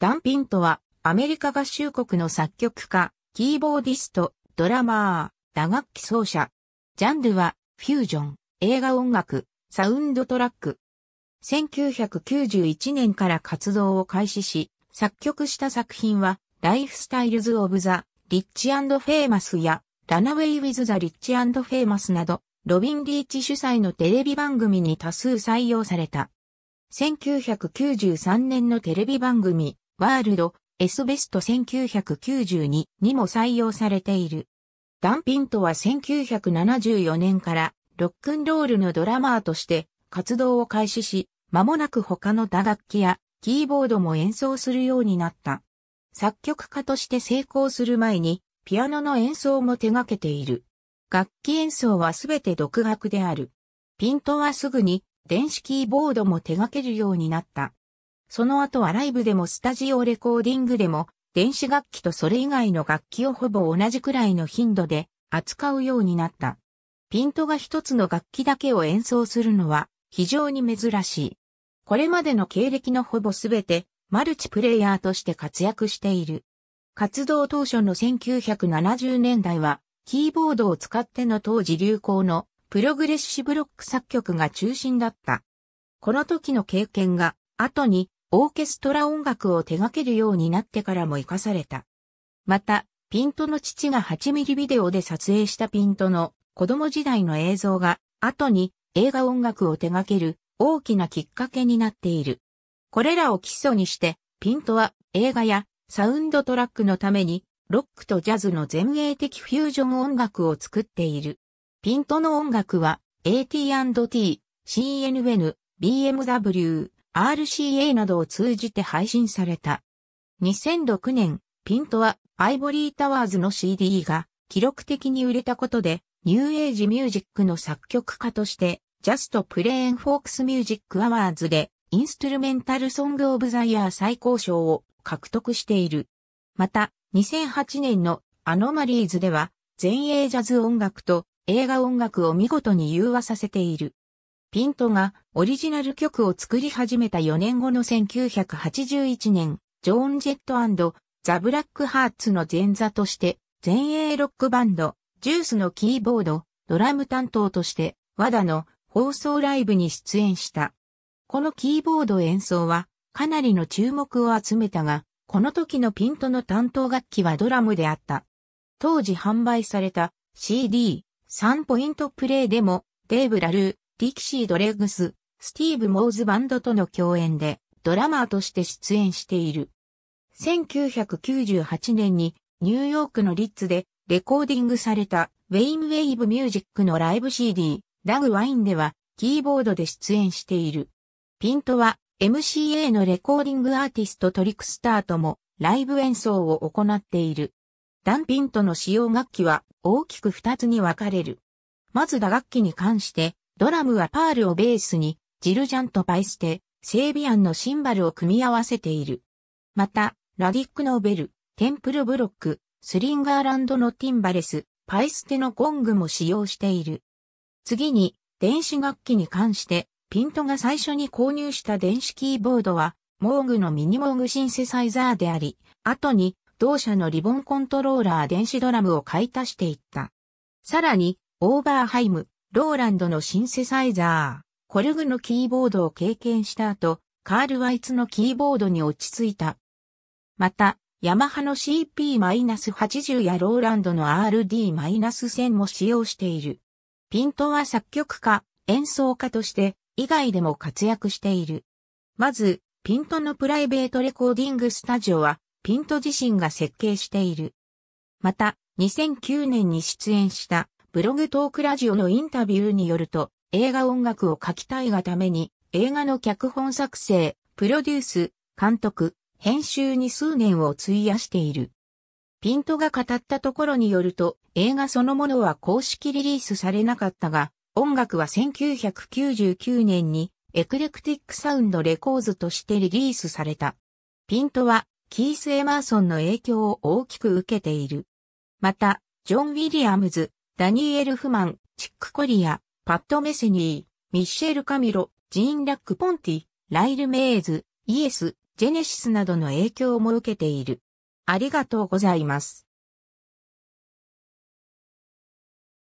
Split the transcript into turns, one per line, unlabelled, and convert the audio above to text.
ダン・ピントは、アメリカ合衆国の作曲家、キーボーディスト、ドラマー、打楽器奏者。ジャンルは、フュージョン、映画音楽、サウンドトラック。1991年から活動を開始し、作曲した作品は、ライフスタイルズ・オブ・ザ・リッチ・アンド・フェーマスや、ラナウェイ・ウィズ・ザ・リッチ・アンド・フェーマスなど、ロビン・リーチ主催のテレビ番組に多数採用された。1993年のテレビ番組、ワールド、S ベスト1992にも採用されている。ダンピントは1974年からロックンロールのドラマーとして活動を開始し、間もなく他の打楽器やキーボードも演奏するようになった。作曲家として成功する前にピアノの演奏も手掛けている。楽器演奏はすべて独学である。ピントはすぐに電子キーボードも手掛けるようになった。その後はライブでもスタジオレコーディングでも、電子楽器とそれ以外の楽器をほぼ同じくらいの頻度で扱うようになった。ピントが一つの楽器だけを演奏するのは非常に珍しい。これまでの経歴のほぼすべてマルチプレイヤーとして活躍している。活動当初の1970年代はキーボードを使っての当時流行のプログレッシブロック作曲が中心だった。この時の経験が後にオーケストラ音楽を手掛けるようになってからも活かされた。また、ピントの父が8ミリビデオで撮影したピントの子供時代の映像が後に映画音楽を手掛ける大きなきっかけになっている。これらを基礎にして、ピントは映画やサウンドトラックのためにロックとジャズの前衛的フュージョン音楽を作っている。ピントの音楽は AT&T、CNN、BMW、RCA などを通じて配信された。2006年、ピントはアイボリータワーズの CD が記録的に売れたことで、ニューエイジミュージックの作曲家として、ジャストプレーンフォークスミュージックアワーズで、インストゥルメンタルソングオブザイヤー最高賞を獲得している。また、2008年のアノマリーズでは、全英ジャズ音楽と映画音楽を見事に融和させている。ピントがオリジナル曲を作り始めた4年後の1981年、ジョーン・ジェットザ・ブラック・ハーツの前座として、前衛ロックバンド、ジュースのキーボード、ドラム担当として、和田の放送ライブに出演した。このキーボード演奏は、かなりの注目を集めたが、この時のピントの担当楽器はドラムであった。当時販売された CD3 ポイントプレイでもデーブ・ラルー、ディキシー・ドレグス、スティーブ・モーズバンドとの共演でドラマーとして出演している。1998年にニューヨークのリッツでレコーディングされたウェインウェイブミュージックのライブ CD ダグワインではキーボードで出演している。ピントは MCA のレコーディングアーティストトリクスターともライブ演奏を行っている。ダンピントの使用楽器は大きく2つに分かれる。まず打楽器に関してドラムはパールをベースに、ジルジャンとパイステ、セービアンのシンバルを組み合わせている。また、ラディックーベル、テンプルブロック、スリンガーランドのティンバレス、パイステのゴングも使用している。次に、電子楽器に関して、ピントが最初に購入した電子キーボードは、モーグのミニモーグシンセサイザーであり、後に同社のリボンコントローラー電子ドラムを買い足していった。さらに、オーバーハイム、ローランドのシンセサイザー、コルグのキーボードを経験した後、カール・ワイツのキーボードに落ち着いた。また、ヤマハの CP-80 やローランドの RD-1000 も使用している。ピントは作曲家、演奏家として、以外でも活躍している。まず、ピントのプライベートレコーディングスタジオは、ピント自身が設計している。また、2009年に出演したブログトークラジオのインタビューによると、映画音楽を書きたいがために、映画の脚本作成、プロデュース、監督、編集に数年を費やしている。ピントが語ったところによると、映画そのものは公式リリースされなかったが、音楽は1999年にエクレクティックサウンドレコーズとしてリリースされた。ピントはキース・エマーソンの影響を大きく受けている。また、ジョン・ウィリアムズ、ダニーエル・フマン、チック・コリア、パッド・メセニー、ミッシェル・カミロ、ジーン・ラック・ポンティ、ライル・メイズ、イエス、ジェネシスなどの影響も受けている。ありがとうございます。